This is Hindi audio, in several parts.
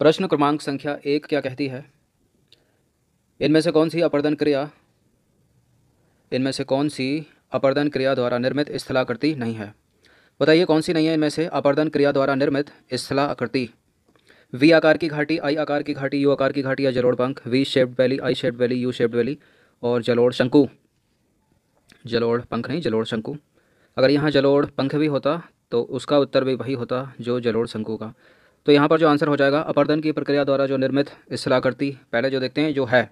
प्रश्न क्रमांक संख्या एक क्या कहती है इनमें से कौन सी अपर्दन क्रिया इनमें से कौन सी अपर्दन क्रिया द्वारा निर्मित स्थलाकृति नहीं है बताइए कौन सी नहीं है इनमें से अपर्दन क्रिया द्वारा निर्मित स्थलाकृति वी आकार की घाटी आई आकार की घाटी यू आकार की घाटी या जलोड़ पंख V shaped valley I shaped valley U shaped valley और जलोड़ शंकु जलोड़ पंख नहीं जलोड़ शंकु अगर यहाँ जलोड़ पंख भी होता तो उसका उत्तर भी वही होता जो जलोड़ शंकु का तो यहाँ पर जो आंसर हो जाएगा अपर्दन की प्रक्रिया द्वारा जो निर्मित इसला पहले जो देखते हैं जो है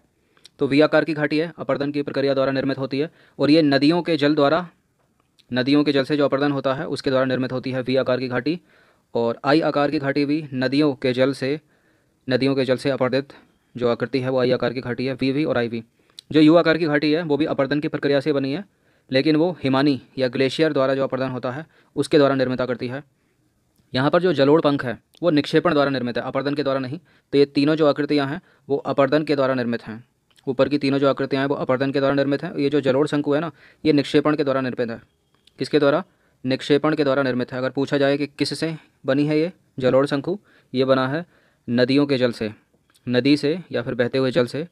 तो वी आकार की घाटी है अपर्दन की प्रक्रिया द्वारा निर्मित होती है और ये नदियों के जल द्वारा नदियों के जल से जो अपर्दन होता है उसके द्वारा निर्मित होती है वी आकार की घाटी और आई आकार की घाटी भी नदियों के जल से नदियों के जल से अपर्दित जो आकृति है वो आई आकार की घाटी है वी वी और आई वी जो यू आकार की घाटी है वो भी अपर्दन की प्रक्रिया से बनी है लेकिन वो हिमानी या ग्लेशियर द्वारा जो अपर्दन होता है उसके द्वारा निर्मित आकृति है यहाँ पर जो जलोड़ पंख है वो निक्षेपण द्वारा निर्मित है अपर्दन के द्वारा नहीं तो ये तीनों जो आकृतियाँ हैं वो अपर्दन के द्वारा निर्मित हैं ऊपर की तीनों जो आकृतियाँ हैं वो अपर्दन के द्वारा निर्मित हैं ये जो जलोड़ शंकु है ना ये निक्षेपण के द्वारा निर्मित है किसके द्वारा निक्षेपण के द्वारा निर्मित है अगर पूछा जाए कि किससे बनी है ये जलोड़ शंकु ये बना है नदियों के जल से नदी से या फिर बहते हुए जल से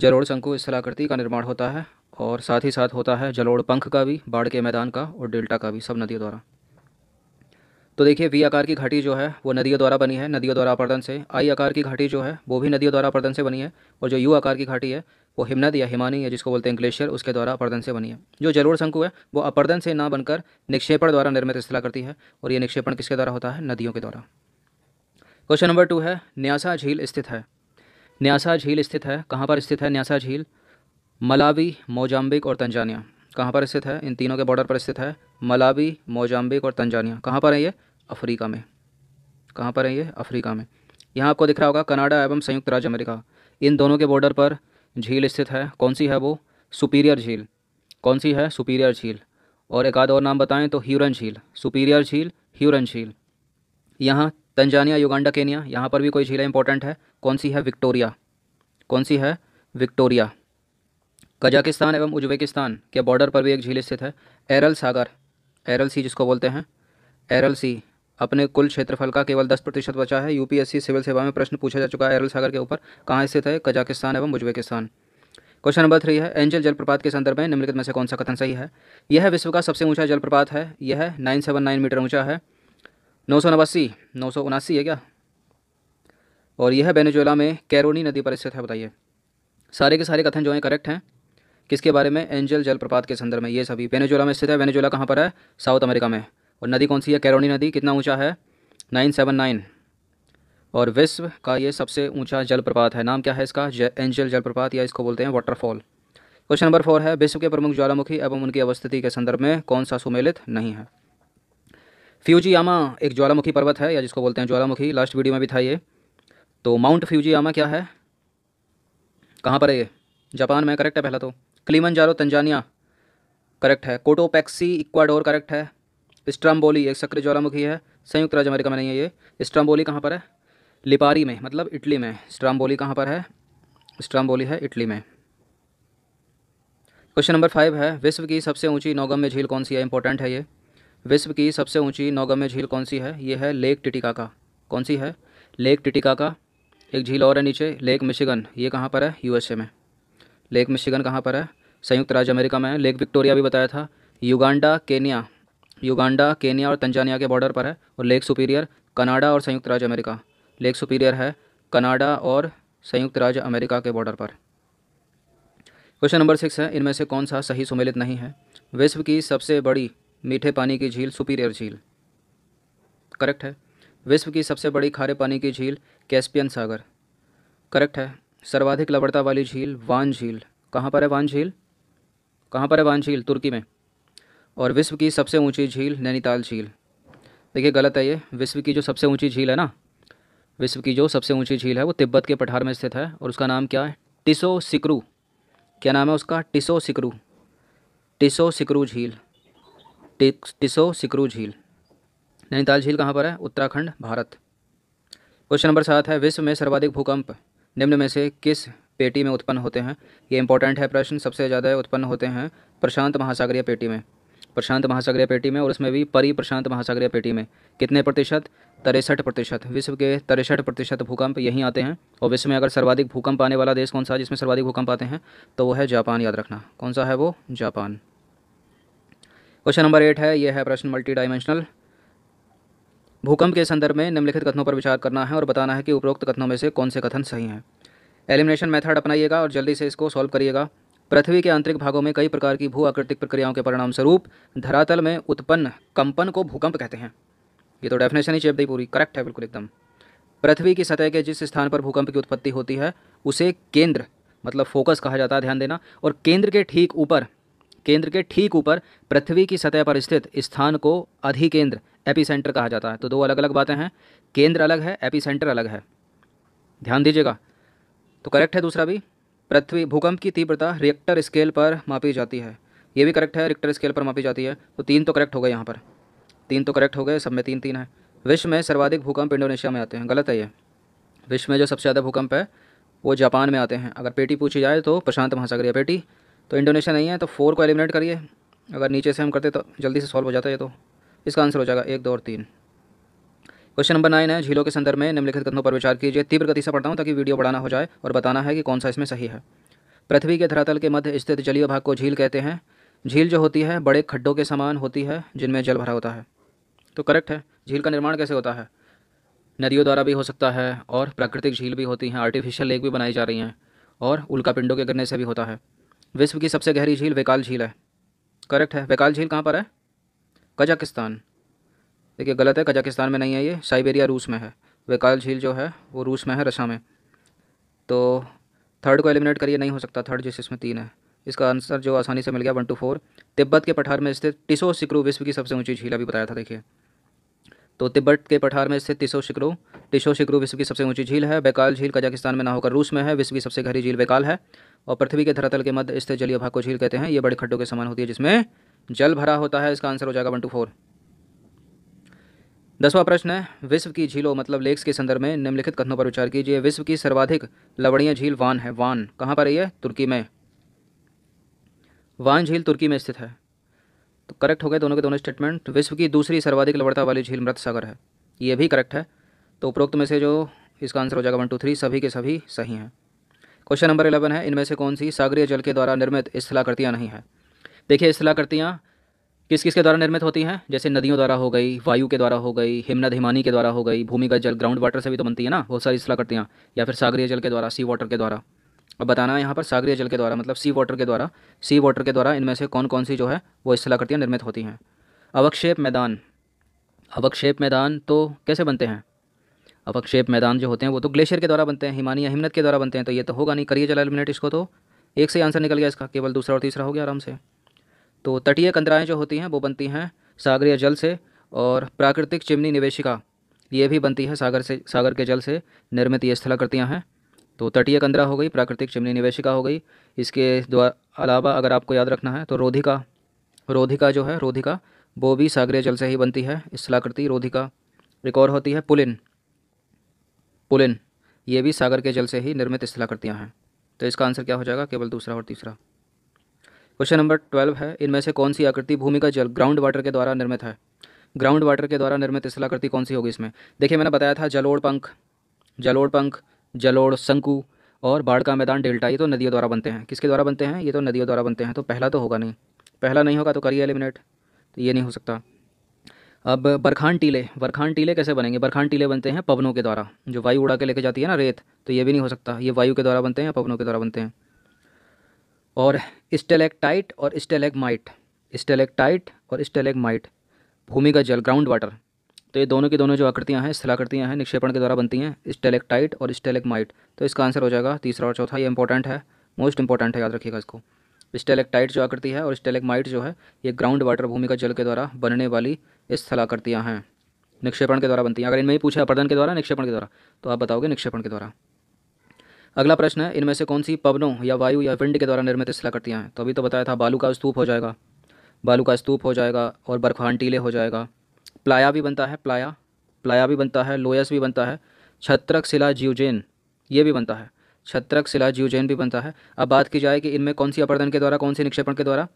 जलोड़ शंकु स्थलाकृति का निर्माण होता है और साथ ही साथ होता है जलोड़ पंख का भी बाढ़ के मैदान का और डेल्टा का भी सब नदियों द्वारा तो देखिए वी आकार की घाटी जो है वो नदियों द्वारा बनी है नदियों द्वारा अपर्दन से आई आकार की घाटी जो है वो भी नदियों द्वारा अपर्दन से बनी है और जो यू आकार की घाटी है वो हिमनद या हिमानी है जिसको बोलते हैं ग्लेशियर उसके द्वारा अपर्दन से बनी है जो जरूर शंकु है वो अपर्दन से ना बनकर निक्षेपण द्वारा निर्मित स्थला करती है और ये निक्षेपण किसके द्वारा होता है नदियों के द्वारा क्वेश्चन नंबर टू है न्यासा झील स्थित है न्यासा झील स्थित है कहाँ पर स्थित है न्यासा झील मलावी मोजाम्बिक और तंजानिया कहाँ पर स्थित है इन तीनों के बॉर्डर पर स्थित है मलावी मोजाम्बिक और तंजानिया कहाँ पर है ये अफ्रीका में कहाँ पर है ये अफ्रीका में यहाँ आपको दिख रहा होगा कनाडा एवं संयुक्त राज्य अमेरिका इन दोनों के बॉर्डर पर झील स्थित है कौन सी है वो सुपीरियर झील कौन सी है सुपीरियर झील और एक आध और नाम बताएं तो ह्यूरन झील सुपीरियर झील ह्यूरन झील यहाँ तंजानिया युगांडा केनिया यहाँ पर भी कोई झीलें इंपॉर्टेंट है कौन सी है विक्टोरिया कौन सी है विक्टोरिया कजाकिस्तान एवं उज्बेकिस्तान के बॉर्डर पर भी एक झील स्थित है एरल सागर एरल सी जिसको बोलते हैं एरल सी अपने कुल क्षेत्रफल का केवल दस प्रतिशत बचा है यूपीएससी सिविल सेवा में प्रश्न पूछा जा चुका है अरल सागर के ऊपर कहाँ स्थित है कजाकिस्तान एवं उज्बेकिस्तान क्वेश्चन नंबर थ्री है एंजल जलप्रपात के संदर्भ में निम्नलिखित में से कौन सा कथन सही है यह विश्व का सबसे ऊंचा जलप्रपात है यह नाइन सेवन नाइन मीटर ऊंचा है नौ सौ नवासी नौ सौ उनासी है क्या और यह बेनेजोला में कैरोनी नदी पर स्थित है बताइए सारे के सारे कथन जो हैं करेक्ट हैं किसके बारे में एंजल जलप्रपात के संदर्भ में ये सभी वेनेजोला में स्थित है वेनेजोला कहाँ पर है साउथ अमेरिका में और नदी कौन सी है कैरोनी नदी कितना ऊंचा है नाइन सेवन नाइन और विश्व का ये सबसे ऊंचा जलप्रपात है नाम क्या है इसका एंजल जलप्रपात या इसको बोलते हैं वाटरफॉल क्वेश्चन नंबर फोर है विश्व के प्रमुख ज्वालामुखी एवं उनकी अवस्थिति के संदर्भ में कौन सा सुमेलित नहीं है फ्यूजीयामा एक ज्वालामुखी पर्वत है या जिसको बोलते हैं ज्वालामुखी लास्ट वीडियो में भी था ये तो माउंट फ्यूजीयामा क्या है कहाँ पर है ये जापान में करेक्ट है पहला तो क्लीमन जारो तंजानिया करेक्ट है कोटोपैक्सी इक्वाडोर करेक्ट है स्ट्राम्बोली एक सक्रिय ज्वालामुखी है संयुक्त राज्य अमेरिका में नहीं है ये स्ट्राम्बोली कहाँ पर है लिपारी में मतलब इटली में स्ट्राम्बोली कहाँ पर है स्ट्राम्बोली है इटली में क्वेश्चन नंबर फाइव है विश्व की सबसे ऊंची नौगम्य झील कौन सी है इंपॉर्टेंट है ये विश्व की सबसे ऊंची नौगम्य झील कौन सी है ये है लेक टिटिकाका कौन सी है लेक टिटिकाका एक झील और है नीचे लेक मिशिगन ये कहाँ पर है यूएसए में लेक मिशिगन कहाँ पर है संयुक्त राज्य अमेरिका में है लेक विक्टोरिया भी बताया था युगांडा केनिया युगांडा केनिया और तंजानिया के बॉर्डर पर है और लेक सुपीरियर कनाडा और संयुक्त राज्य अमेरिका लेक सुपीरियर है कनाडा और संयुक्त राज्य अमेरिका के बॉर्डर पर क्वेश्चन नंबर सिक्स है इनमें से कौन सा सही सुमेलित नहीं है विश्व की सबसे बड़ी मीठे पानी की झील सुपीरियर झील करेक्ट है विश्व की सबसे बड़ी खारे पानी की झील कैस्पियन सागर करेक्ट है सर्वाधिक लवड़ता वाली झील वान झील कहाँ पर है वान झील कहाँ पर है वान झील तुर्की में और विश्व की सबसे ऊंची झील नैनीताल झील देखिए गलत है ये विश्व की जो सबसे ऊंची झील है ना विश्व की जो सबसे ऊंची झील है वो तिब्बत के पठार में स्थित है और उसका नाम क्या है टिसो सिकरू क्या नाम है उसका टिसो सिकरू टिसो सिकरू झील टिसो सिकरू झील नैनीताल झील कहाँ पर है उत्तराखंड भारत क्वेश्चन नंबर सात है विश्व में सर्वाधिक भूकंप निम्न में से किस पेटी में उत्पन्न होते हैं ये इंपॉर्टेंट है प्रश्न सबसे ज़्यादा उत्पन्न होते हैं प्रशांत महासागरीय पेटी में प्रशांत महासागरीय पेटी में और उसमें भी परी प्रशांत महासागरीय पेटी में कितने प्रतिशत तिरसठ प्रतिशत विश्व के तिरसठ प्रतिशत भूकंप यहीं आते हैं और विश्व में अगर सर्वाधिक भूकंप आने वाला देश कौन सा जिसमें सर्वाधिक भूकंप आते हैं तो वो है जापान याद रखना कौन सा है वो जापान क्वेश्चन नंबर एट है यह है प्रश्न मल्टी डायमेंशनल भूकंप के संदर्भ में निम्नलिखित कथनों पर विचार करना है और बताना है कि उपरोक्त कथनों में से कौन से कथन सही हैं एलिमिनेशन मेथड अपनाइएगा और जल्दी से इसको सॉल्व करिएगा पृथ्वी के आंतरिक भागों में कई प्रकार की भू आकृतिक प्रक्रियाओं के परिणाम स्वरूप धरातल में उत्पन्न कंपन को भूकंप कहते हैं ये तो डेफिनेशन ही चेप दी पूरी करेक्ट है बिल्कुल एकदम पृथ्वी की सतह के जिस स्थान पर भूकंप की उत्पत्ति होती है उसे केंद्र मतलब फोकस कहा जाता है ध्यान देना और केंद्र के ठीक ऊपर केंद्र के ठीक ऊपर पृथ्वी की सतह पर स्थित स्थान को अधिकेंद्र एपिसेंटर कहा जाता है तो दो अलग अलग बातें हैं केंद्र अलग है एपिसेंटर अलग है ध्यान दीजिएगा तो करेक्ट है दूसरा भी पृथ्वी भूकंप की तीव्रता रिएक्टर स्केल पर मापी जाती है ये भी करेक्ट है रिक्टर स्केल पर मापी जाती है तो तीन तो करेक्ट हो गए यहाँ पर तीन तो करेक्ट हो गए सब में तीन तीन है विश्व में सर्वाधिक भूकंप इंडोनेशिया में आते हैं गलत है ये विश्व में जो सबसे ज़्यादा भूकंप है वो जापान में आते हैं अगर पेटी पूछी जाए तो प्रशांत महासागरीय पेटी तो इंडोनेशिया नहीं है तो फोर को एलिमिनेट करिए अगर नीचे से हम करते तो जल्दी से सॉल्व हो जाता है ये तो इसका आंसर हो जाएगा एक दो और तीन क्वेश्चन नंबर नाइन है झीलों के संदर्भ में निम्नलिखित कथनों पर विचार कीजिए तीव्र गति से पढ़ता हूँ ताकि वीडियो बढ़ाना हो जाए और बताना है कि कौन सा इसमें सही है पृथ्वी के धरातल के मध्य स्थित जलीय भाग को झील कहते हैं झील जो होती है बड़े खड्डों के समान होती है जिनमें जल भरा होता है तो करेक्ट है झील का निर्माण कैसे होता है नदियों द्वारा भी हो सकता है और प्राकृतिक झील भी होती हैं आर्टिफिशियल लेक भी बनाई जा रही हैं और उल्का पिंडों के गिरने से भी होता है विश्व की सबसे गहरी झील वेकाल झील है करेक्ट है वेकाल झील कहाँ पर है कजाकिस्तान देखिए गलत है कजाकिस्तान में नहीं है ये साइबेरिया रूस में है वेकाल झील जो है वो रूस में है रशा में तो थर्ड को एलिमिनेट करिए नहीं हो सकता थर्ड जिस इसमें तीन है इसका आंसर जो आसानी से मिल गया वन टू फोर तिब्बत के पठार में स्थित टिसो सिक्रू विश्व की सबसे ऊंची झील अभी बताया था देखिए तो तिब्बत के पठार में स्थित टिसो शिक्रू टिसो शिक्रू विश्व की सबसे ऊंची झील है बेकाल झील कजाकिस्तान में ना होकर रूस में है विश्व की सबसे गहरी झील बेकाल है और पृथ्वी के धरातल के मध्य स्थित जलीय भाग को झील कहते हैं ये बड़े खड्डों के समान होती है जिसमें जल भरा होता है इसका आंसर हो जाएगा वन टू फोर दसवां प्रश्न है विश्व की झीलों मतलब लेक्स के संदर्भ में निम्नलिखित कथनों पर विचार कीजिए विश्व की सर्वाधिक लवणीय झील वान है वान कहाँ पर है तुर्की में वान झील तुर्की में स्थित है तो करेक्ट हो गए दोनों के दोनों स्टेटमेंट विश्व की दूसरी सर्वाधिक लवणता वाली झील मृत सागर है ये भी करेक्ट है तो उपरोक्त में से जो इसका आंसर हो जाएगा वन टू थ्री सभी के सभी सही हैं क्वेश्चन नंबर इलेवन है इनमें से कौन सी सागरीय जल के द्वारा निर्मित स्थलाकृतियाँ नहीं है देखिए स्थलाकृतियाँ किस किस के द्वारा निर्मित होती हैं जैसे नदियों द्वारा हो गई वायु के द्वारा हो गई हिमनद हिमानी के द्वारा हो गई भूमिगत जल ग्राउंड वाटर से भी तो बनती है ना बहुत सारी सलाकृतियाँ या फिर सागरीय जल के द्वारा सी वाटर के द्वारा अब बताना है यहाँ पर सागरीय जल के द्वारा मतलब सी वाटर के द्वारा सी वाटर के द्वारा इनमें से कौन कौन सी जो है वो सलाकृतियाँ निर्मित होती हैं अवक्षेप मैदान अवक्षेप मैदान तो कैसे बनते हैं अवक्षेप मैदान जो होते हैं वो तो ग्लेशियर के द्वारा बनते हैं हिमानी या हिमनद के द्वारा बनते हैं तो ये तो होगा नहीं करिए जल एलिमिनेट इसको तो एक से आंसर निकल गया इसका केवल दूसरा और तीसरा हो गया आराम से तो तटीय कंदराएँ जो होती हैं वो बनती हैं सागरीय जल से और प्राकृतिक चिमनी निवेशिका ये भी बनती है सागर से सागर के जल से निर्मित ये स्थलाकृतियाँ हैं तो तटीय कंदरा हो गई प्राकृतिक चिमनी निवेशिका हो गई इसके द्वारा अलावा अगर आपको याद रखना है तो रोधिका रोधिका जो है रोधिका वो भी सागरीय जल से ही बनती है स्थलाकृति रोधिका एक और होती है पुलिन पुलिन ये भी सागर के जल से ही निर्मित स्थलाकृतियाँ हैं तो इसका आंसर क्या हो जाएगा केवल दूसरा और तीसरा क्वेश्चन नंबर ट्वेल्व है इनमें से कौन सी आकृति भूमि का जल ग्राउंड वाटर के द्वारा निर्मित है ग्राउंड वाटर के द्वारा निर्मित स्थलाकृति कौन सी होगी इसमें देखिए मैंने बताया था जलोड़ पंख जलोड़ पंख जलोड़ शंकु और बाढ़ का मैदान डेल्टा ये तो नदियों द्वारा बनते हैं किसके द्वारा बनते हैं ये तो नदियों द्वारा बनते हैं तो पहला तो होगा नहीं पहला नहीं होगा तो करिए एलिमिनेट तो ये नहीं हो सकता अब बरखान टीले बरखान टीले कैसे बनेंगे बरखान टीले बनते हैं पवनों के द्वारा जो वायु उड़ा के लेके जाती है ना रेत तो ये भी नहीं हो सकता ये वायु के द्वारा बनते हैं या पवनों के द्वारा बनते हैं और स्टेलेक्टाइट और स्टेलेगमाइट स्टेलेक्टाइट और स्टेलेगमाइट भूमि का जल ग्राउंड वाटर तो ये दोनों की दोनों जो आकृतियाँ हैं स्थलाकृतियाँ हैं निक्षेपण के द्वारा बनती हैं स्टेलेक्टाइट और स्टेलेगमाइट तो इसका आंसर हो जाएगा तीसरा और चौथा ये इंपॉर्टेंट है मोस्ट इंपॉर्टेंट है याद रखिएगा इसको स्टेलेक्टाइट जो आकृति है और स्टेलेगमाइट जो है ये ग्राउंड वाटर भूमि का जल के द्वारा बनने वाली स्थलाकृतियाँ हैं निक्षेपण के द्वारा बनती हैं अगर इनमें ही पूछा अपर्दन के द्वारा निक्षेपण के द्वारा तो आप बताओगे निक्षेपण के द्वारा अगला प्रश्न है इनमें से कौन सी पवनों या वायु या विंड के द्वारा निर्मित स्थलाकृतियाँ हैं तो अभी तो बताया था बालू का स्तूप हो जाएगा बालू का स्तूप हो जाएगा और बर्फान टीले हो जाएगा प्लाया भी बनता है प्लाया प्लाया भी बनता है लोयस भी बनता है छत्रक शिला ज्यूजेन ये भी बनता है छत्रक शिला जीवजैन भी बनता है अब बात की जाए कि इनमें कौन सी अपर्दन के द्वारा कौन सी निक्षेपण के द्वारा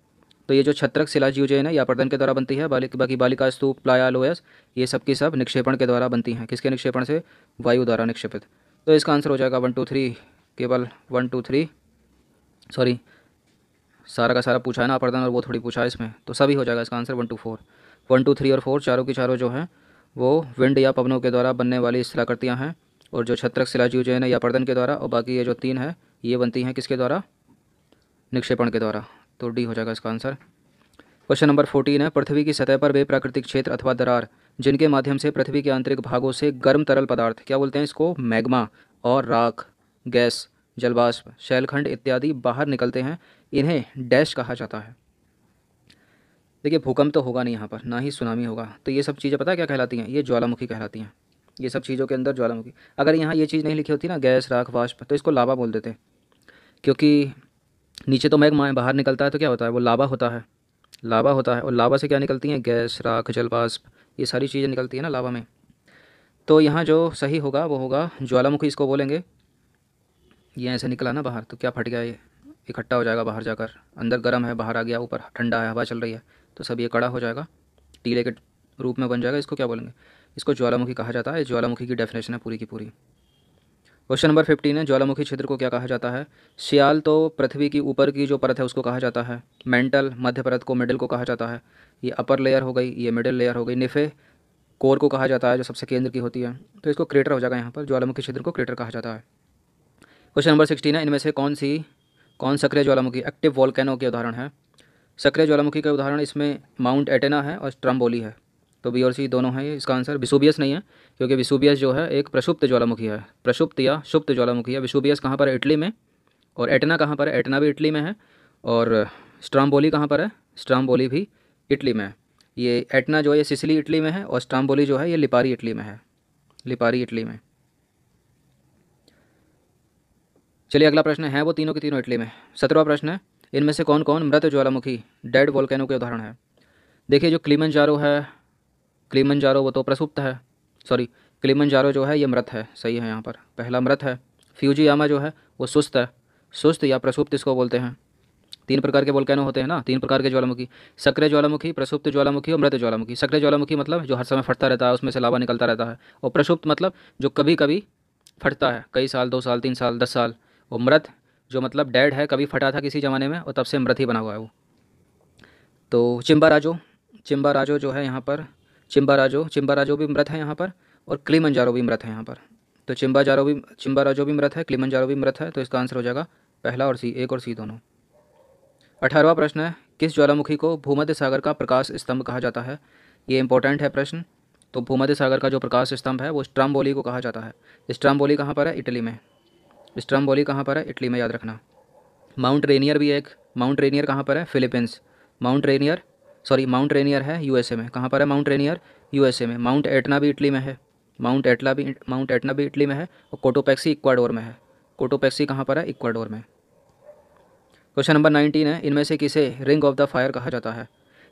तो ये जो छत्रक शिला जीवजैन है या अपर्दन के द्वारा बनती है बालिक बाकी बालिका स्तूप प्लाया लोयस ये सब की सब निक्षेपण के द्वारा बनती हैं किसके निक्षेपण से वायु द्वारा निक्षेपित तो इसका आंसर हो जाएगा वन टू थ्री केवल वन टू थ्री सॉरी सारा का सारा पूछा है ना अपर्दन और वो थोड़ी पूछा है इसमें तो सभी हो जाएगा इसका answer one two four one two three और फोर चारों की चारों जो हैं वो विंड या पवनों के द्वारा बनने वाली शिलाकृतियाँ हैं और जो छत्रक शिलाजी जो है ना या पर्दन के द्वारा और बाकी ये जो तीन है ये बनती हैं किसके द्वारा निक्षेपण के द्वारा तो डी हो जाएगा इसका आंसर क्वेश्चन नंबर फोर्टीन है पृथ्वी की सतह पर वे प्राकृतिक क्षेत्र अथवा दरार जिनके माध्यम से पृथ्वी के आंतरिक भागों से गर्म तरल पदार्थ क्या बोलते हैं इसको मैग्मा और राख गैस जलवाष्प शैलखंड इत्यादि बाहर निकलते हैं इन्हें डैश कहा जाता है देखिए भूकंप तो होगा नहीं यहाँ पर ना ही सुनामी होगा तो ये सब चीज़ें पता है क्या कहलाती हैं ये ज्वालामुखी कहलाती हैं ये सब चीज़ों के अंदर ज्वालामुखी अगर यहाँ ये चीज़ नहीं लिखी होती ना गैस राख वाष्प तो इसको लाभा बोल देते क्योंकि नीचे तो मैग माए बाहर निकलता है तो क्या होता है वो लाभा होता है लाभा होता है और लाभा से क्या निकलती हैं गैस राख जलवाष्प ये सारी चीज़ें निकलती हैं ना लाभा में तो यहाँ जो सही होगा वो होगा ज्वालामुखी इसको बोलेंगे ये ऐसे निकला ना बाहर तो क्या फट गया ये इकट्ठा हो जाएगा बाहर जाकर अंदर गर्म है बाहर आ गया ऊपर ठंडा है हवा चल रही है तो सब ये कड़ा हो जाएगा टीले के रूप में बन जाएगा इसको क्या बोलेंगे इसको ज्वालामुखी कहा जाता है ज्वालामुखी की डेफिनेशन है पूरी की पूरी क्वेश्चन नंबर फिफ्टीन है ज्वालामुखी क्षेत्र को क्या कहा जाता है सियाल तो पृथ्वी की ऊपर की जो परत है उसको कहा जाता है मेंटल मध्य परत को मिडिल को कहा जाता है ये अपर लेयर हो गई ये मिडिल लेयर हो गई निफे कोर को कहा जाता है जो सबसे केंद्र की होती है तो इसको क्रेटर हो जाएगा यहाँ पर ज्वालामुखी क्षेत्र को क्रेटर कहा जाता है क्वेश्चन नंबर सिक्सटीन है इनमें से कौन सी कौन सक्रिय ज्वालामुखी एक्टिव वॉलकैनो के उदाहरण है सक्रिय ज्वालामुखी का उदाहरण इसमें माउंट एटेना है और ट्रम्बोली है तो बी और सी दोनों हैं इसका आंसर विसुबियस नहीं है क्योंकि विसुबियस जो है एक प्रसुप्त ज्वालामुखी है प्रसुप्त या शुप्त ज्वालामुखी है विसुबियस कहाँ पर है इटली में और एटना कहाँ पर है एटना भी इटली में है और स्ट्राम्बोली कहाँ पर है स्ट्राम्बोली भी इटली में है ये एटना जो है ये सिसली इटली में है और स्ट्राम्बोली जो है ये लिपारी इटली में है लिपारी इटली में चलिए अगला प्रश्न है वो तीनों के तीनों इटली में सत्रहवा प्रश्न है इनमें से कौन कौन मृत ज्वालामुखी डेड वॉलकैनो के उदाहरण है देखिए जो क्लीमन जारो है क्लीमन जारो वो तो प्रसुप्त है सॉरी क्लीमन जारो जो है ये मृत है सही है यहाँ पर पहला मृत है फ्यूजी जो है वो सुस्त है सुस्त या प्रसुप्त इसको बोलते हैं तीन प्रकार के वॉलकैनो होते हैं ना तीन प्रकार के ज्वालामुखी सक्रिय ज्वालामुखी प्रसुप्त ज्वालामुखी और मृत ज्वालामुखी सक्रिय ज्वालामुखी मतलब जो हर समय फटता रहता है उसमें से लावा निकलता रहता है और प्रसुप्त मतलब जो कभी कभी फटता है कई साल दो साल तीन साल दस साल वो मृत जो मतलब डेड है कभी फटा था किसी ज़माने में और तब से मृत ही बना हुआ है वो तो चिम्बा राजो चिम्बा राजो जो है यहाँ पर चिम्बा राजो चिम्बा राजो भी मृत है यहाँ पर और क्लीमंजारो भी मृत है यहाँ पर तो चिम्बा जारो भी चिम्बा राजो भी मृत है क्लीमंजारो भी मृत है तो इसका आंसर हो जाएगा पहला और सी एक और सी दोनों अठारहवा प्रश्न है किस ज्वालामुखी को भूमध्य सागर का प्रकाश स्तंभ कहा जाता है ये इंपॉर्टेंट है प्रश्न तो भूमध्य सागर का जो प्रकाश स्तंभ है वो स्ट्राम्बोली को कहा जाता है स्ट्राम्बोली कहाँ पर है इटली में स्ट्रम्बोली कहाँ पर है इटली में याद रखना माउंट रेनियर भी है एक माउंट रेनियर कहाँ पर है Philippines Mount Rainier sorry Mount Rainier है यूएसए में कहाँ पर है माउंट रेनियर यूएसए में माउंट एटना भी इटली में है माउंट एटला भी माउंट एटना भी इटली में है और कोटोपैक्सी इक्वाडोर में है कोटोपैक्सी कहाँ पर है इक्वाडोर में क्वेश्चन नंबर नाइनटीन है इनमें से किसे रिंग ऑफ द फायर कहा जाता है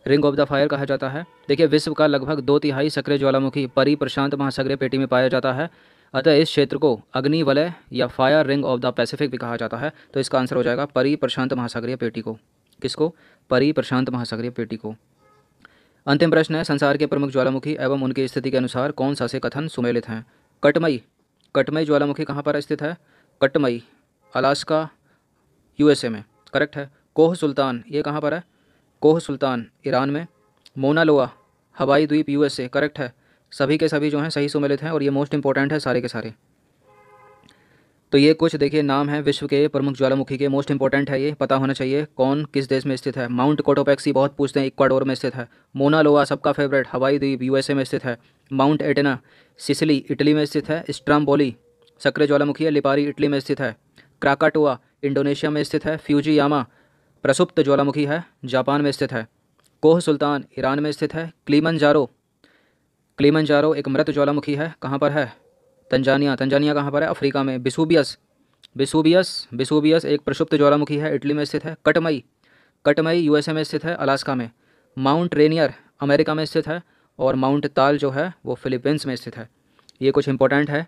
रिंग ऑफ द फायर कहा जाता है देखिए विश्व का लगभग दो तिहाई सक्रिय ज्वालामुखी परी प्रशांत महासागरीय पेटी में पाया जाता है अतः इस क्षेत्र को अग्नि वलय या fire ring of the Pacific भी कहा जाता है तो इसका आंसर हो जाएगा परी प्रशांत महासागरीय पेटी को किसको परी प्रशांत महासागरीय पेटी को अंतिम प्रश्न है संसार के प्रमुख ज्वालामुखी एवं उनकी स्थिति के अनुसार कौन सा से कथन सुमेलित हैं कटमई कटमई ज्वालामुखी कहाँ पर स्थित है कटमई अलास्का यूएसए में करेक्ट है कोह सुल्तान ये कहाँ पर है कोह सुल्तान ईरान में मोनालोआ हवाई द्वीप यूएसए करेक्ट है सभी के सभी जो हैं सही सम्मिलित हैं और ये मोस्ट इंपॉर्टेंट है सारे के सारे तो ये कुछ देखिए नाम है विश्व के प्रमुख ज्वालामुखी के मोस्ट इंपॉर्टेंट है ये पता होना चाहिए कौन किस देश में स्थित है माउंट कोटोपैक्सी बहुत पूछते हैं इक्वाडोर में स्थित है मोनालोवा सबका फेवरेट हवाई द्वीप यूएसए में स्थित है माउंट एटेना सिसली इटली में स्थित है स्ट्राम्बोली सक्रिय ज्वालामुखी है लिपारी इटली में स्थित है क्राकाटोआ इंडोनेशिया में स्थित है फ्यूजीयामा प्रसुप्त ज्वालामुखी है जापान में स्थित है कोह सुल्तान ईरान में स्थित है क्लीमन क्लीमनजारो एक मृत ज्वालामुखी है कहाँ पर है तंजानिया तंजानिया कहाँ पर है अफ्रीका में बिसूबियस बिसूबियस बिसूबियस एक प्रसुप्त ज्वालामुखी है इटली में स्थित है कटमई कटमई यूएसए में स्थित है अलास्का में माउंट रेनियर अमेरिका में स्थित है और माउंट ताल जो है वो फिलीपींस में स्थित है ये कुछ इंपॉर्टेंट है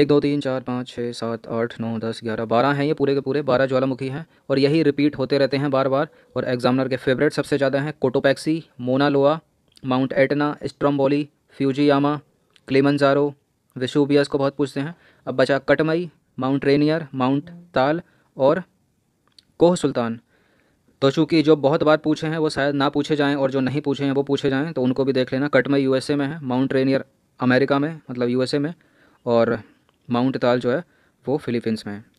एक दो तीन चार पाँच छः सात आठ नौ दस ग्यारह बारह हैं ये पूरे के पूरे बारह ज्वालामुखी हैं और यही रिपीट होते रहते हैं बार बार और एग्जामिनर के फेवरेट सबसे ज़्यादा हैं Cotopaxi Mauna Loa Mount Etna Stromboli Fujiyama Kilimanjaro विशुबियस को बहुत पूछते हैं अब बचा कटमई माउंट रेनियर माउंट ताल और कोह सुल्तान तो चूँकि जो बहुत बार पूछे हैं वो शायद ना पूछे जाएं और जो नहीं पूछे हैं वो पूछे जाएं तो उनको भी देख लेना कटमई यूएसए में है माउंट रेनियर अमेरिका में मतलब यूएसए में और माउंट ताल जो है वो फिलीपींस में है